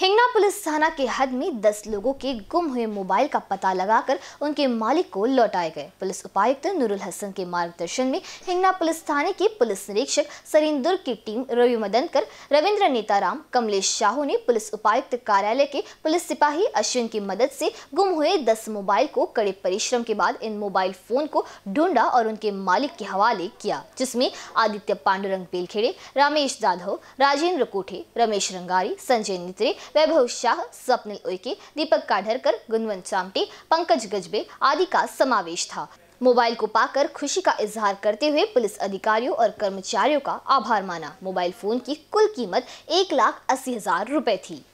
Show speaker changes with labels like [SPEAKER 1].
[SPEAKER 1] Hingna police थाना के हद में 10 लोगों के गुम हुए मोबाइल का पता लगाकर उनके मालिक को लौटाए गए पुलिस उपायुक्त नूरुल हसन के मार्गदर्शन में हिंगना पुलिस थाने के पुलिस निरीक्षक सरीन दुर्ग की टीम रवि मदनकर रविंद्र नेताराम कमलेश साहू ने पुलिस उपायुक्त कार्यालय के पुलिस सिपाही अश्विन की मदद से गुम हुए दस मोबाइल को कड़े परिश्रम के बाद इन मोबाइल फोन को ढूंढा और उनके मालिक के हवाले किया जिसमें आदित्य पांडुरंग बेलखेड़े रामेश जाधव राजेंद्र कोठे रमेश रंगारी संजय नित्रे वैभव शाह स्वप्निल उइके दीपक काढरकर गुनवंत चामटे पंकज गजबे आदि का समावेश था मोबाइल को पाकर खुशी का इजहार करते हुए पुलिस अधिकारियों और कर्मचारियों का आभार माना मोबाइल फोन की कुल कीमत एक लाख अस्सी हजार रुपए थी